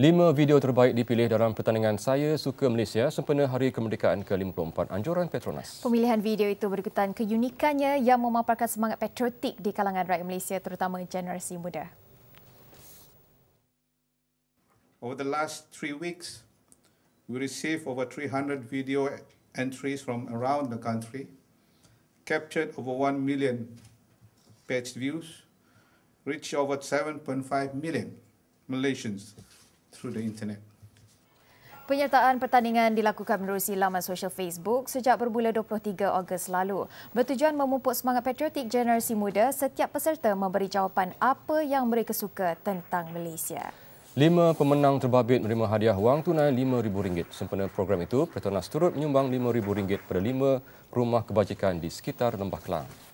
Lima video terbaik dipilih dalam pertandingan Saya Suka Malaysia sempena Hari Kemerdekaan ke-54 Anjuran Petronas. Pemilihan video itu berikutan keunikannya yang memaparkan semangat patriotik di kalangan rakyat Malaysia terutama generasi muda. Over the last three weeks, we received over 300 video entries from around the country, captured over 1 million page views, reached over 7.5 million Malaysians through the internet. Penyertaan pertandingan dilakukan menerusi laman sosial Facebook sejak bermula 23 Ogos lalu. Bertujuan memupuk semangat patriotik generasi muda, setiap peserta memberi jawapan apa yang mereka suka tentang Malaysia. Lima pemenang terbabit menerima hadiah wang tunai RM5,000. Sempena program itu, Pertanas turut menyumbang RM5,000 pada lima rumah kebajikan di sekitar Lembah Kelang.